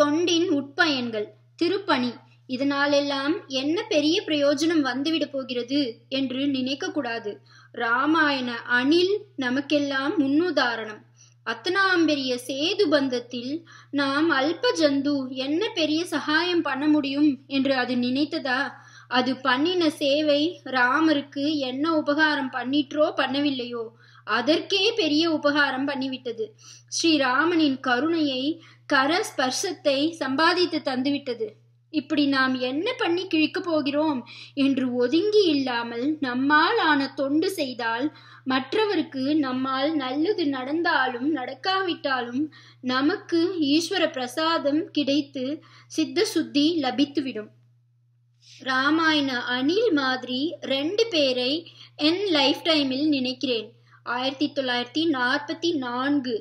தொண்டின் உட்பயன்கள் திருப்பணி இதனாலெல்லாம் என்ன பெரிய பிரயோஜனம் வந்துவிட போகிறது என்று நினைக்க கூடாது ராமாயண அணில் நமக்கெல்லாம் முன்னுதாரணம் அத்தனாம்பெரிய சேது பந்தத்தில் நாம் அல்ப ஜந்து என்ன பெரிய சகாயம் பண்ண முடியும் என்று அது நினைத்ததா அது பண்ணின சேவை ராமருக்கு என்ன உபகாரம் பண்ணிற்றோ பண்ணவில்லையோ அதற்கே பெரிய உபகாரம் பண்ணிவிட்டது ஸ்ரீராமனின் கருணையை கர ஸ்பர்சத்தை சம்பாதித்து தந்துவிட்டது இப்படி நாம் என்ன பண்ணி கிழிக்கப் போகிறோம் என்று ஒதுங்கி இல்லாமல் நம்மால் ஆன தொண்டு செய்தால் மற்றவருக்கு நம்மால் நல்லது நடந்தாலும் நடக்காவிட்டாலும் நமக்கு ஈஸ்வர பிரசாதம் கிடைத்து சித்த சுத்தி லபித்துவிடும் ராமாயண அணில் மாதிரி ரெண்டு பேரை என் லைஃப் டைமில் நினைக்கிறேன் ஆயிரத்தி தொள்ளாயிரத்தி நாற்பத்தி நான்கு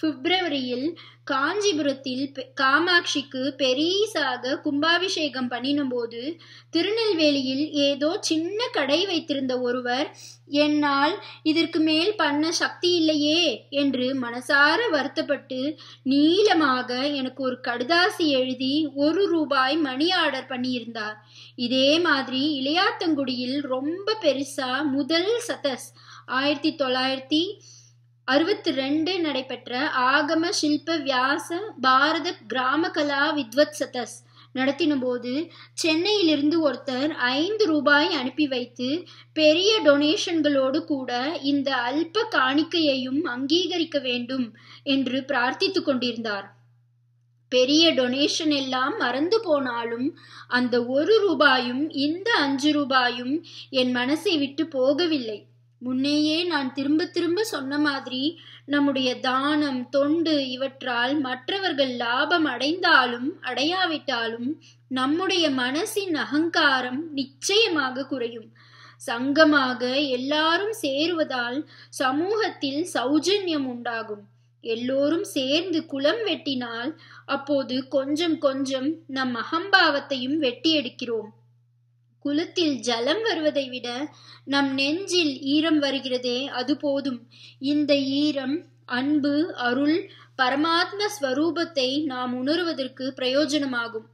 பிப்ரவரியில் காஞ்சிபுரத்தில் காமாட்சிக்கு பெரிசாக கும்பாபிஷேகம் பண்ணினபோது திருநெல்வேலியில் ஏதோ சின்ன கடை வைத்திருந்த ஒருவர் என்னால் இதற்கு மேல் பண்ண சக்தி இல்லையே என்று மனசார வருத்தப்பட்டு நீளமாக எனக்கு ஒரு கடுதாசி எழுதி ஒரு ரூபாய் மணி ஆர்டர் பண்ணியிருந்தார் இதே மாதிரி இளையாத்தங்குடியில் ரொம்ப பெருசா முதல் சதஸ் ஆயிரத்தி தொள்ளாயிரத்தி அறுபத்தி ரெண்டு நடைபெற்ற ஆகம ஷில்ப வியாச பாரத கிராம கலா வித்வத் சதஸ் நடத்தின போது சென்னையிலிருந்து ஒருத்தர் ஐந்து ரூபாய் அனுப்பி வைத்து பெரிய டொனேஷன்களோடு கூட இந்த அல்ப காணிக்கையையும் அங்கீகரிக்க வேண்டும் என்று பிரார்த்தித்து கொண்டிருந்தார் பெரிய டொனேஷன் எல்லாம் மறந்து போனாலும் அந்த ஒரு ரூபாயும் இந்த அஞ்சு ரூபாயும் என் மனசை விட்டு போகவில்லை முன்னேயே நான் திரும்ப திரும்ப சொன்ன மாதிரி நம்முடைய தானம் தொண்டு இவற்றால் மற்றவர்கள் லாபம் அடைந்தாலும் அடையாவிட்டாலும் நம்முடைய மனசின் அகங்காரம் நிச்சயமாக குறையும் சங்கமாக எல்லாரும் சேருவதால் சமூகத்தில் சௌஜன்யம் உண்டாகும் எல்லோரும் சேர்ந்து குளம் வெட்டினால் அப்போது கொஞ்சம் கொஞ்சம் நம் அகம்பாவத்தையும் வெட்டி எடுக்கிறோம் குளத்தில் ஜலம் வருவதை விட நம் நெஞ்சில் ஈரம் வருகிறதே அது போதும் இந்த ஈரம் அன்பு அருள் பரமாத்ம ஸ்வரூபத்தை நாம் உணருவதற்கு பிரயோஜனமாகும்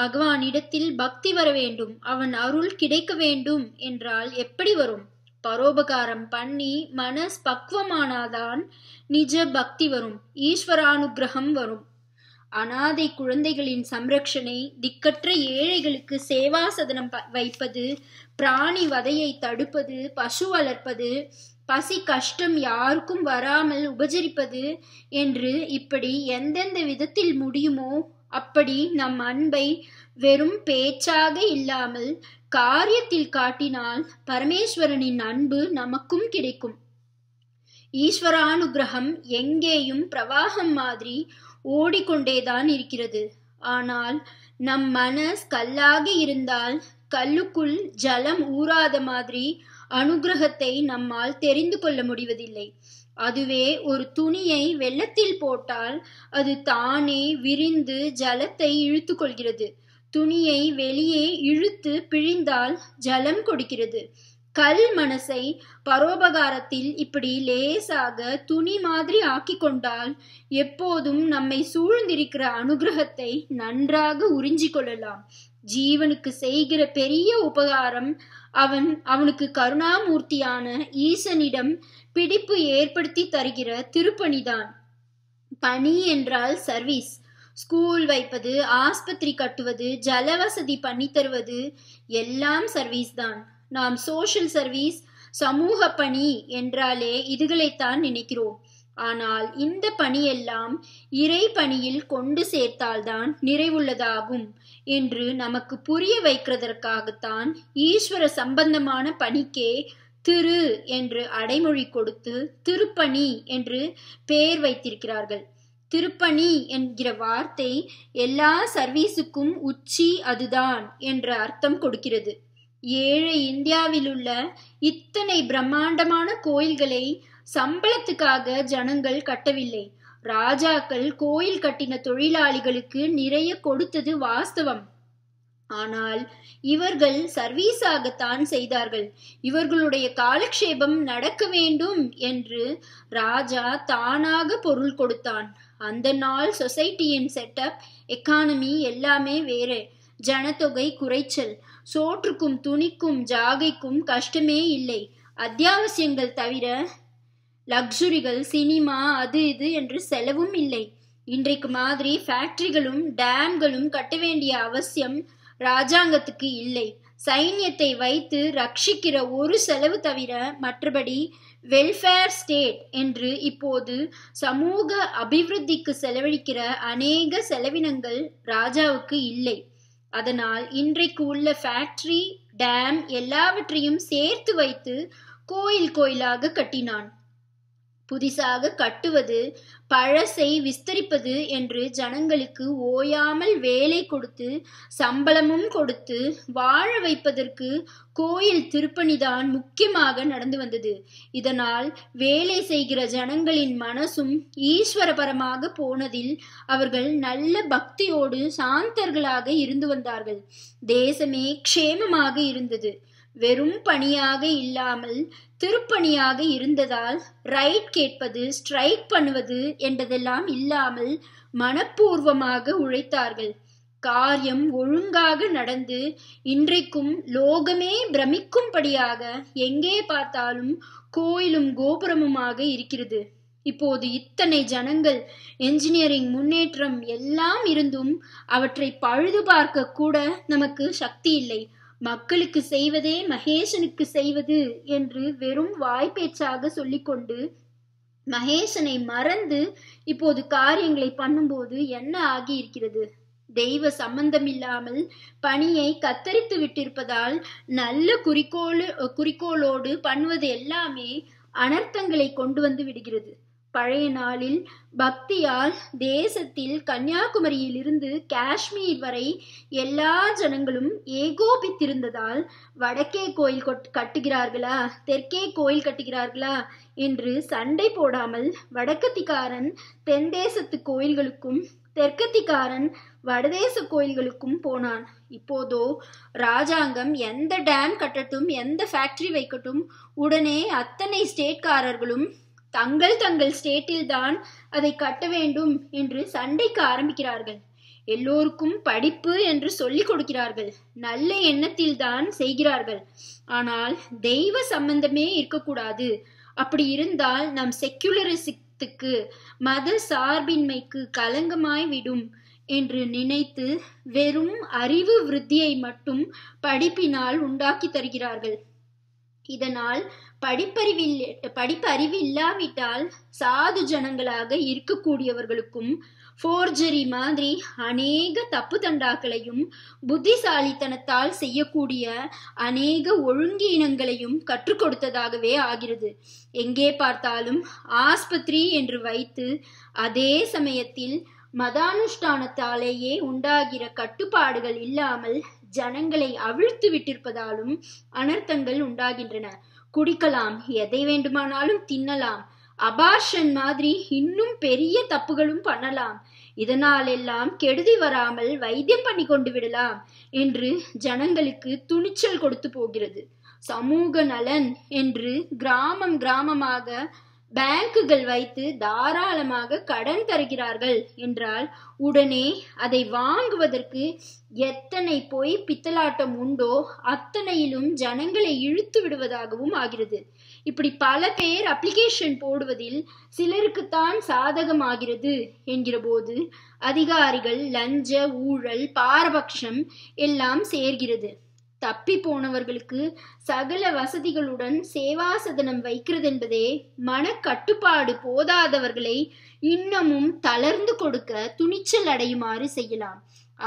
பகவானிடத்தில் பக்தி வர வேண்டும் அவன் அருள் கிடைக்க வேண்டும் என்றால் எப்படி வரும் பரோபகாரம் பண்ணி மனஸ் பக்குவமானாதான் நிஜ பக்தி வரும் ஈஸ்வரானுகிரகம் வரும் அனாதை குழந்தைகளின் சம்ரக்ஷனை திக்கற்ற ஏழைகளுக்கு சேவா சதனம் வைப்பது பிராணி வதையை தடுப்பது பசு வளர்ப்பது பசி கஷ்டம் யாருக்கும் வராமல் உபஜரிப்பது என்று இப்படி எந்தெந்த விதத்தில் முடியுமோ அப்படி நம் அன்பை வெறும் பேச்சாக இல்லாமல் காரியத்தில் காட்டினால் பரமேஸ்வரனின் அன்பு நமக்கும் கிடைக்கும் ஈஸ்வரானுகிரகம் எங்கேயும் பிரவாகம் மாதிரி ஓடிக்கொண்டேதான் இருக்கிறது ஆனால் நம் மனஸ் கல்லாக இருந்தால் கல்லுக்குள் ஜலம் ஊறாத மாதிரி அனுகிரகத்தை நம்மால் தெரிந்து கொள்ள முடிவதில்லை அதுவே ஒரு துணியை வெள்ளத்தில் போட்டால் அது தானே விரிந்து ஜலத்தை இழுத்து கொள்கிறது துணியை வெளியே இழுத்து பிழிந்தால் ஜலம் கொடுக்கிறது கல் மனசை பரோபகாரத்தில் இப்படி லேசாக துணி மாதிரி ஆக்கி கொண்டால் எப்போதும் நம்மை சூழ்ந்திருக்கிற அனுகிரகத்தை நன்றாக உறிஞ்சி கொள்ளலாம் ஜீவனுக்கு செய்கிற பெரிய உபகாரம் அவன் அவனுக்கு கருணாமூர்த்தியான ஈசனிடம் பிடிப்பு ஏற்படுத்தி தருகிற திருப்பணிதான் பணி என்றால் சர்வீஸ் ஸ்கூல் வைப்பது ஆஸ்பத்திரி கட்டுவது ஜலவசதி பண்ணி தருவது எல்லாம் சர்வீஸ் தான் நாம் சோஷியல் சர்வீஸ் சமூக பணி என்றாலே இதுகளைத்தான் நினைக்கிறோம் ஆனால் இந்த பணியெல்லாம் இறை பணியில் கொண்டு சேர்த்தால்தான் நிறைவுள்ளதாகும் என்று நமக்கு புரிய வைக்கிறதற்காகத்தான் ஈஸ்வர சம்பந்தமான பணிக்கே திரு என்று அடைமொழி கொடுத்து திருப்பணி என்று பெயர் வைத்திருக்கிறார்கள் திருப்பணி என்கிற வார்த்தை எல்லா சர்வீஸுக்கும் உச்சி அதுதான் என்ற அர்த்தம் கொடுக்கிறது ஏழை உள்ள இத்தனை பிரம்மாண்டமான கோயில்களை சம்பளத்துக்காக ஜனங்கள் கட்டவில்லை ராஜாக்கள் கோயில் கட்டின தொழிலாளிகளுக்கு நிறைய கொடுத்தது வாஸ்தவம் ஆனால் இவர்கள் சர்வீஸாகத்தான் செய்தார்கள் இவர்களுடைய காலக்ஷேபம் நடக்க வேண்டும் என்று ராஜா தானாக பொருள் கொடுத்தான் அந்த நாள் சொசைட்டியின் செட்டப் எக்கானமி எல்லாமே வேறு ஜனத்தொகை குறைச்சல் சோற்றுக்கும் துணிக்கும் ஜாகைக்கும் கஷ்டமே இல்லை அத்தியாவசியங்கள் தவிர லக்ஸுரிகள் சினிமா அது இது என்று செலவும் இல்லை இன்றைக்கு மாதிரி ஃபேக்டரிகளும் டேம்களும் கட்ட வேண்டிய அவசியம் ராஜாங்கத்துக்கு இல்லை சைன்யத்தை வைத்து ரட்சிக்கிற ஒரு செலவு தவிர மற்றபடி வெல்ஃபேர் ஸ்டேட் என்று இப்போது சமூக அபிவிருத்திக்கு செலவழிக்கிற அநேக செலவினங்கள் ராஜாவுக்கு இல்லை அதனால் இன்றைக்கு உள்ள ஃபேக்டரி டேம் எல்லாவற்றையும் சேர்த்து வைத்து கோயில் கோயிலாக கட்டினான் புதிசாக கட்டுவது பழசை விஸ்தரிப்பது என்று ஜனங்களுக்கு ஓயாமல் வேலை கொடுத்து சம்பளமும் கொடுத்து வாழ வைப்பதற்கு கோயில் திருப்பணிதான் முக்கியமாக நடந்து வந்தது இதனால் வேலை செய்கிற ஜனங்களின் மனசும் ஈஸ்வரபரமாக போனதில் அவர்கள் நல்ல பக்தியோடு சாந்தர்களாக இருந்து வந்தார்கள் தேசமே க்ஷேமமாக இருந்தது வெறும் பணியாக இல்லாமல் திருப்பணியாக இருந்ததால் ரைட் கேட்பது ஸ்ட்ரைக் பண்ணுவது என்றதெல்லாம் இல்லாமல் மனப்பூர்வமாக உழைத்தார்கள் காரியம் ஒழுங்காக நடந்து இன்றைக்கும் லோகமே பிரமிக்கும்படியாக எங்கே பார்த்தாலும் கோயிலும் கோபுரமுமாக இருக்கிறது இப்போது இத்தனை ஜனங்கள் என்ஜினியரிங் முன்னேற்றம் எல்லாம் இருந்தும் அவற்றை பழுது பார்க்க கூட நமக்கு சக்தி இல்லை மக்களுக்கு செய்வதே மகேஷனுக்கு செய்வது என்று வெறும் வாய்ப்பேச்சாக சொல்லிக்கொண்டு மகேஷனை மறந்து இப்போது காரியங்களை பண்ணும்போது என்ன ஆகி இருக்கிறது தெய்வ சம்பந்தம் இல்லாமல் பணியை கத்தரித்து விட்டிருப்பதால் நல்ல குறிக்கோளு குறிக்கோளோடு பண்ணுவது எல்லாமே அனர்த்தங்களை கொண்டு வந்து விடுகிறது பழைய நாளில் பக்தியால் தேசத்தில் கன்னியாகுமரியிலிருந்து காஷ்மீர் வரை எல்லா ஜனங்களும் ஏகோபித்திருந்ததால் வடக்கே கோயில் கட்டுகிறார்களா தெற்கே கோயில் கட்டுகிறார்களா என்று சண்டை போடாமல் வடக்கத்திக்காரன் தென் தேசத்து கோயில்களுக்கும் தெற்கத்திக்காரன் வடதேச கோயில்களுக்கும் போனான் இப்போதோ ராஜாங்கம் எந்த டேம் கட்டட்டும் எந்த ஃபேக்டரி வைக்கட்டும் உடனே அத்தனை ஸ்டேட்காரர்களும் தங்கள் தங்கள் ஸ்டேட்டில் தான் அதை கட்ட வேண்டும் என்று சண்டைக்கு ஆரம்பிக்கிறார்கள் எல்லோருக்கும் படிப்பு என்று சொல்லிக் கொடுக்கிறார்கள் நல்ல எண்ணத்தில் தான் செய்கிறார்கள் ஆனால் தெய்வ சம்பந்தமே இருக்கக்கூடாது அப்படி இருந்தால் நம் செக்குலரிசத்துக்கு மத சார்பின்மைக்கு கலங்கமாய் விடும் என்று நினைத்து வெறும் அறிவு விருத்தியை மட்டும் படிப்பினால் உண்டாக்கி தருகிறார்கள் இதனால் படிப்பறிவில் படிப்பறிவு இல்லாவிட்டால் சாது ஜனங்களாக இருக்கக்கூடியவர்களுக்கும் ஃபோர்ஜரி மாதிரி அநேக தப்பு தண்டாக்களையும் புத்திசாலித்தனத்தால் செய்யக்கூடிய அநேக ஒழுங்கீனங்களையும் கற்றுக் கொடுத்ததாகவே ஆகிறது எங்கே பார்த்தாலும் ஆஸ்பத்திரி என்று வைத்து அதே சமயத்தில் மதானுஷ்டானத்தாலேயே உண்டாகிற கட்டுப்பாடுகள் இல்லாமல் ஜனங்களை அவிழ்த்து விட்டிருப்பதாலும் அனர்த்தங்கள் உண்டாகின்றன குடிக்கலாம் எதை வேண்டுமானாலும் தின்னலாம் அபாஷன் மாதிரி இன்னும் பெரிய தப்புகளும் பண்ணலாம் இதனால் எல்லாம் கெடுதி வராமல் வைத்தியம் பண்ணி கொண்டு விடலாம் என்று ஜனங்களுக்கு துணிச்சல் கொடுத்து போகிறது சமூக நலன் என்று கிராமம் கிராமமாக பேங்குகள் வைத்து தாராளமாக கடன் தருகிறார்கள் என்றால் உடனே அதை வாங்குவதற்கு எத்தனை போய் பித்தலாட்டம் உண்டோ அத்தனையிலும் ஜனங்களை இழுத்து விடுவதாகவும் ஆகிறது இப்படி பல பேர் அப்ளிகேஷன் போடுவதில் சிலருக்குத்தான் சாதகமாகிறது என்கிற போது அதிகாரிகள் லஞ்ச ஊழல் பாரபட்சம் எல்லாம் சேர்கிறது தப்பி போனவர்களுக்கு சகல வசதிகளுடன் சேவாசதனம் வைக்கிறது என்பதே மன கட்டுப்பாடு போதாதவர்களை இன்னமும் தளர்ந்து கொடுக்க துணிச்சல் அடையுமாறு செய்யலாம்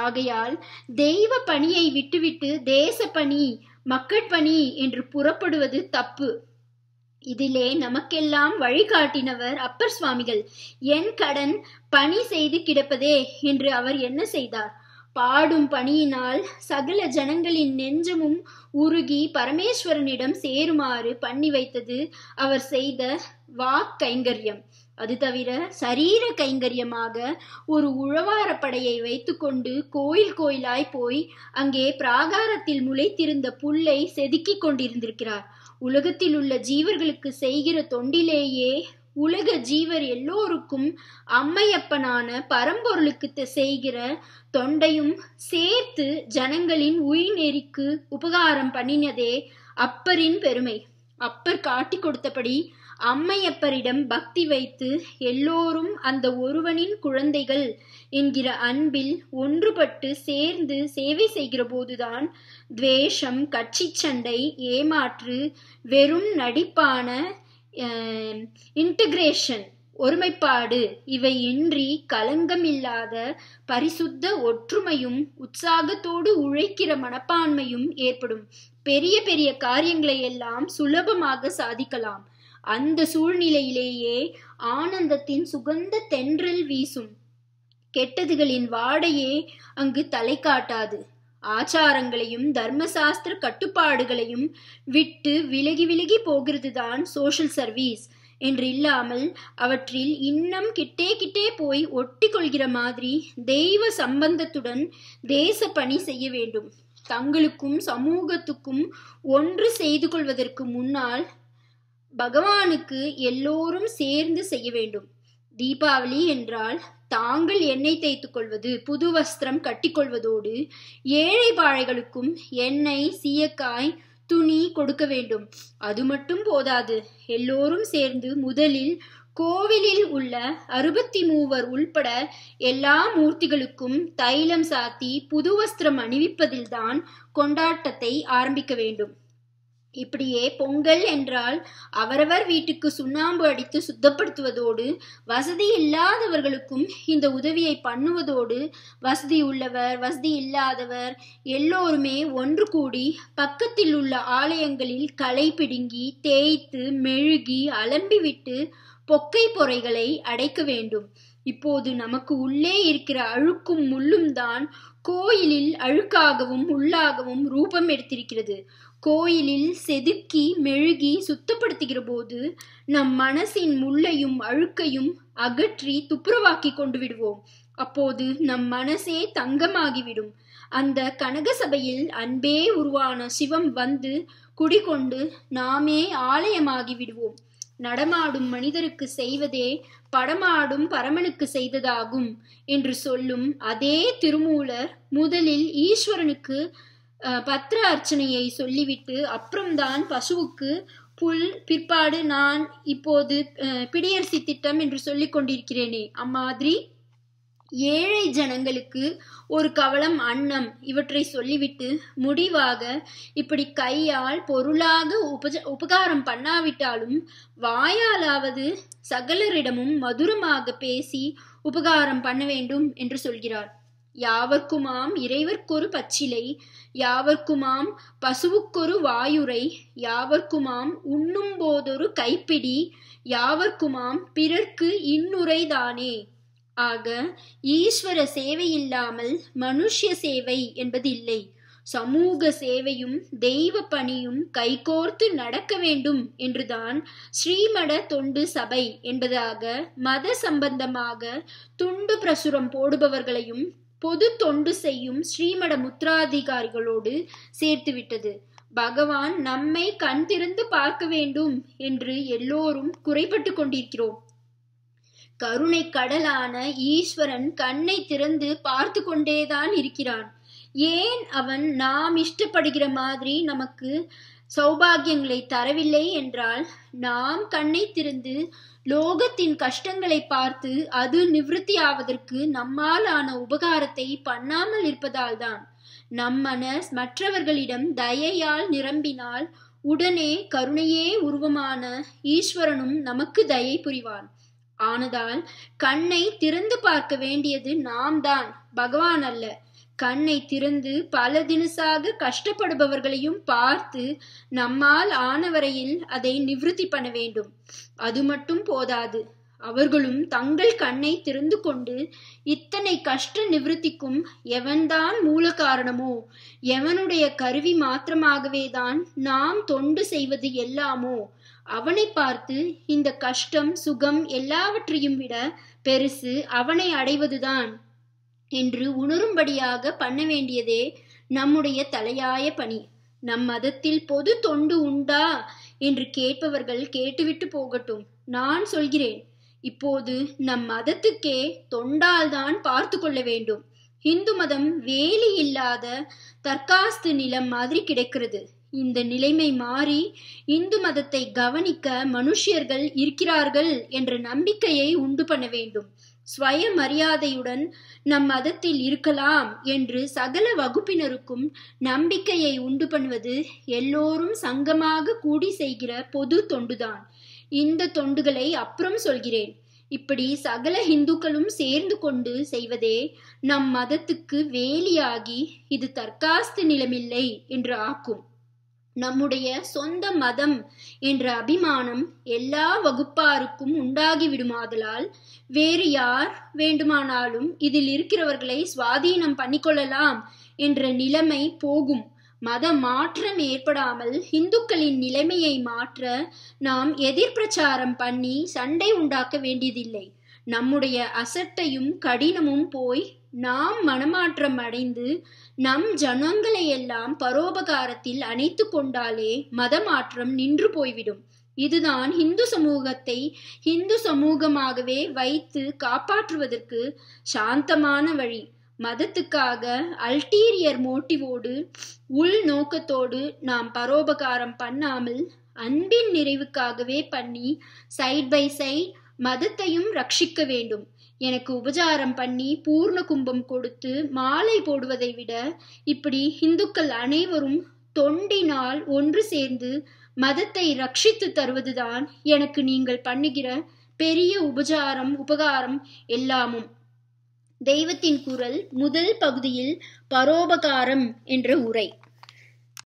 ஆகையால் தெய்வ பணியை விட்டுவிட்டு தேச பணி மக்கட்பணி என்று புறப்படுவது தப்பு இதிலே நமக்கெல்லாம் வழிகாட்டினவர் அப்பர் சுவாமிகள் என் கடன் பணி செய்து கிடப்பதே என்று அவர் என்ன செய்தார் பாடும் பணியினால் சகல ஜனங்களின் நெஞ்சமும் உருகி பரமேஸ்வரனிடம் சேருமாறு பண்ணி வைத்தது அவர் செய்த வாக் கைங்கரியம் அது தவிர சரீர கைங்கரியமாக ஒரு உழவாரப்படையை வைத்து வைத்துக்கொண்டு கோயில் கோயிலாய் போய் அங்கே பிராகாரத்தில் முளைத்திருந்த புல்லை செதுக்கிக் கொண்டிருந்திருக்கிறார் உலகத்தில் உள்ள ஜீவர்களுக்கு செய்கிற தொண்டிலேயே உலக ஜீவர் எல்லோருக்கும் அம்மையப்பனான பரம்பொருளுக்கு செய்கிற தொண்டையும் சேர்த்து ஜனங்களின் உயிர்நெறிக்கு உபகாரம் பண்ணினதே அப்பரின் பெருமை அப்பர் காட்டி கொடுத்தபடி அம்மையப்பரிடம் பக்தி வைத்து எல்லோரும் அந்த ஒருவனின் குழந்தைகள் என்கிற அன்பில் ஒன்றுபட்டு சேர்ந்து சேவை செய்கிற போதுதான் துவேஷம் கட்சி சண்டை ஏமாற்று வெறும் நடிப்பான இன்டிகிரேஷன் ஒருமைப்பாடு இவை இன்றி கலங்கமில்லாத பரிசுத்த ஒற்றுமையும் உற்சாகத்தோடு உழைக்கிற மனப்பான்மையும் ஏற்படும் பெரிய பெரிய காரியங்களை எல்லாம் சுலபமாக சாதிக்கலாம் அந்த சூழ்நிலையிலேயே ஆனந்தத்தின் சுகந்த தென்றல் வீசும் கெட்டதுகளின் வாடையே அங்கு தலை காட்டாது ஆச்சாரங்களையும் தர்மசாஸ்திர கட்டுப்பாடுகளையும் விட்டு விலகி விலகி போகிறது தான் சோஷியல் சர்வீஸ் என்று இல்லாமல் அவற்றில் இன்னும் கிட்டே கிட்டே போய் ஒட்டி கொள்கிற மாதிரி தெய்வ சம்பந்தத்துடன் தேச பணி செய்ய வேண்டும் தங்களுக்கும் சமூகத்துக்கும் ஒன்று செய்து கொள்வதற்கு முன்னால் பகவானுக்கு எல்லோரும் சேர்ந்து செய்ய வேண்டும் தீபாவளி என்றால் தாங்கள் எண்ணெய் தேய்த்துக் கொள்வது புது வஸ்திரம் கட்டிக்கொள்வதோடு ஏழை பாழைகளுக்கும் எண்ணெய் சீயக்காய் துணி கொடுக்க வேண்டும் அது மட்டும் போதாது எல்லோரும் சேர்ந்து முதலில் கோவிலில் உள்ள அறுபத்தி மூவர் உள்பட எல்லா மூர்த்திகளுக்கும் தைலம் சாத்தி புது வஸ்திரம் அணிவிப்பதில்தான் கொண்டாட்டத்தை ஆரம்பிக்க வேண்டும் இப்படியே பொங்கல் என்றால் அவரவர் வீட்டுக்கு சுண்ணாம்பு அடித்து சுத்தப்படுத்துவதோடு வசதி இல்லாதவர்களுக்கும் இந்த உதவியை பண்ணுவதோடு வசதி உள்ளவர் வசதி இல்லாதவர் எல்லோருமே ஒன்று கூடி பக்கத்தில் உள்ள ஆலயங்களில் களை பிடுங்கி தேய்த்து மெழுகி அலம்பிவிட்டு பொக்கை பொறைகளை அடைக்க வேண்டும் இப்போது நமக்கு உள்ளே இருக்கிற அழுக்கும் முள்ளும் தான் கோயிலில் அழுக்காகவும் உள்ளாகவும் ரூபம் எடுத்திருக்கிறது கோயிலில் செதுக்கி மெழுகி சுத்தப்படுத்துகிற போது நம் மனசின் முள்ளையும் அழுக்கையும் அகற்றி துப்புரவாக்கி கொண்டு விடுவோம் அப்போது நம் மனசே தங்கமாகிவிடும் அந்த கனகசபையில் அன்பே உருவான சிவம் வந்து குடிகொண்டு நாமே ஆலயமாகி விடுவோம் நடமாடும் மனிதருக்கு செய்வதே படமாடும் பரமனுக்கு செய்ததாகும் என்று சொல்லும் அதே திருமூலர் முதலில் ஈஸ்வரனுக்கு பத்திர அர்ச்சனையை சொல்லிவிட்டு அப்புறம்தான் பசுவுக்கு புல் பிற்பாடு நான் இப்போது பிடியரசி திட்டம் என்று சொல்லிக் கொண்டிருக்கிறேனே அம்மாதிரி ஏழை ஜனங்களுக்கு ஒரு கவலம் அன்னம் இவற்றை சொல்லிவிட்டு முடிவாக இப்படி கையால் பொருளாக உபஜ உபகாரம் பண்ணாவிட்டாலும் வாயாலாவது சகலரிடமும் மதுரமாக பேசி உபகாரம் பண்ண வேண்டும் என்று சொல்கிறார் யாவர்க்குமாம் இறைவர்க்கொரு பச்சிலை யாவர்க்குமாம் பசுவுக்கொரு வாயுரை யாவர்க்குமாம் உண்ணும் போதொரு கைப்பிடி யாவர்க்குமாம் பிறர்க்கு இன்னுரைதானே ஆக ஈஸ்வர சேவை இல்லாமல் மனுஷ்ய சேவை என்பதில்லை சமூக சேவையும் தெய்வ பணியும் கைகோர்த்து நடக்க வேண்டும் என்றுதான் ஸ்ரீமட தொண்டு சபை என்பதாக மத சம்பந்தமாக துண்டு பிரசுரம் போடுபவர்களையும் பொது தொண்டு செய்யும் ஸ்ரீமட முத்ராதிகாரிகளோடு சேர்த்துவிட்டது பகவான் நம்மை கண் திறந்து பார்க்க வேண்டும் என்று எல்லோரும் குறைபட்டு கொண்டிருக்கிறோம் கருணை கடலான ஈஸ்வரன் கண்ணை திறந்து பார்த்து கொண்டேதான் இருக்கிறான் ஏன் அவன் நாம் இஷ்டப்படுகிற மாதிரி நமக்கு சௌபாகியங்களை தரவில்லை என்றால் நாம் கண்ணை திறந்து லோகத்தின் கஷ்டங்களை பார்த்து அது நிவிருத்தியாவதற்கு நம்மால் ஆன உபகாரத்தை பண்ணாமல் இருப்பதால்தான் நம் மனஸ் மற்றவர்களிடம் தயையால் நிரம்பினால் உடனே கருணையே உருவமான ஈஸ்வரனும் நமக்கு தயை புரிவான் ஆனதால் கண்ணை திறந்து பார்க்க வேண்டியது நாம் தான் பகவான் அல்ல கண்ணை திறந்து பல தினசாக கஷ்டப்படுபவர்களையும் பார்த்து நம்மால் ஆனவரையில் அதை நிவிருத்தி பண்ண வேண்டும் அது மட்டும் போதாது அவர்களும் தங்கள் கண்ணை திறந்து கொண்டு இத்தனை கஷ்ட நிவர்த்திக்கும் எவன்தான் மூல காரணமோ எவனுடைய கருவி மாத்திரமாகவே தான் நாம் தொண்டு செய்வது எல்லாமோ அவனை பார்த்து இந்த கஷ்டம் சுகம் எல்லாவற்றையும் விட பெருசு அவனை அடைவதுதான் என்று உணரும்படியாக பண்ண வேண்டியதே நம்முடைய தலையாய பணி நம் மதத்தில் பொது தொண்டு உண்டா என்று கேட்பவர்கள் கேட்டுவிட்டு போகட்டும் நான் சொல்கிறேன் இப்போது நம் மதத்துக்கே தொண்டால்தான் பார்த்து கொள்ள வேண்டும் இந்து மதம் வேலி இல்லாத தற்காஸ்து நிலம் மாதிரி கிடைக்கிறது இந்த நிலைமை மாறி இந்து மதத்தை கவனிக்க மனுஷியர்கள் இருக்கிறார்கள் என்ற நம்பிக்கையை உண்டு பண்ண வேண்டும் சுய மரியாதையுடன் நம் மதத்தில் இருக்கலாம் என்று சகல வகுப்பினருக்கும் நம்பிக்கையை உண்டு பண்ணுவது எல்லோரும் சங்கமாக கூடி செய்கிற பொது தொண்டுதான் இந்த தொண்டுகளை அப்புறம் சொல்கிறேன் இப்படி சகல இந்துக்களும் சேர்ந்து கொண்டு செய்வதே நம் மதத்துக்கு வேலியாகி இது தற்காஸ்து நிலமில்லை என்று ஆக்கும் நம்முடைய சொந்த மதம் என்ற அபிமானம் எல்லா வகுப்பாருக்கும் உண்டாகிவிடுமாதலால் வேறு யார் வேண்டுமானாலும் இதில் இருக்கிறவர்களை சுவாதீனம் பண்ணிக்கொள்ளலாம் என்ற நிலைமை போகும் மத மாற்றம் ஏற்படாமல் இந்துக்களின் நிலைமையை மாற்ற நாம் எதிர்பிரச்சாரம் பண்ணி சண்டை உண்டாக்க வேண்டியதில்லை நம்முடைய அசட்டையும் கடினமும் போய் நாம் மனமாற்றம் அடைந்து நம் ஜனங்களையெல்லாம் பரோபகாரத்தில் அணைத்து கொண்டாலே மதமாற்றம் நின்று போய்விடும் இதுதான் இந்து சமூகத்தை இந்து சமூகமாகவே வைத்து காப்பாற்றுவதற்கு சாந்தமான வழி மதத்துக்காக அல்டீரியர் மோட்டிவோடு உள் நோக்கத்தோடு நாம் பரோபகாரம் பண்ணாமல் அன்பின் நிறைவுக்காகவே பண்ணி சைட் பை சைட் மதத்தையும் ரட்சிக்க வேண்டும் எனக்கு உபச்சாரம் பண்ணி பூர்ண கும்பம் கொடுத்து மாலை போடுவதை விட இப்படி இந்துக்கள் அனைவரும் தொண்டினால் ஒன்று சேர்ந்து மதத்தை ரட்சித்து தருவதுதான் எனக்கு நீங்கள் பண்ணுகிற பெரிய உபச்சாரம் உபகாரம் எல்லாமும் தெய்வத்தின் குரல் முதல் பகுதியில் பரோபகாரம் என்ற உரை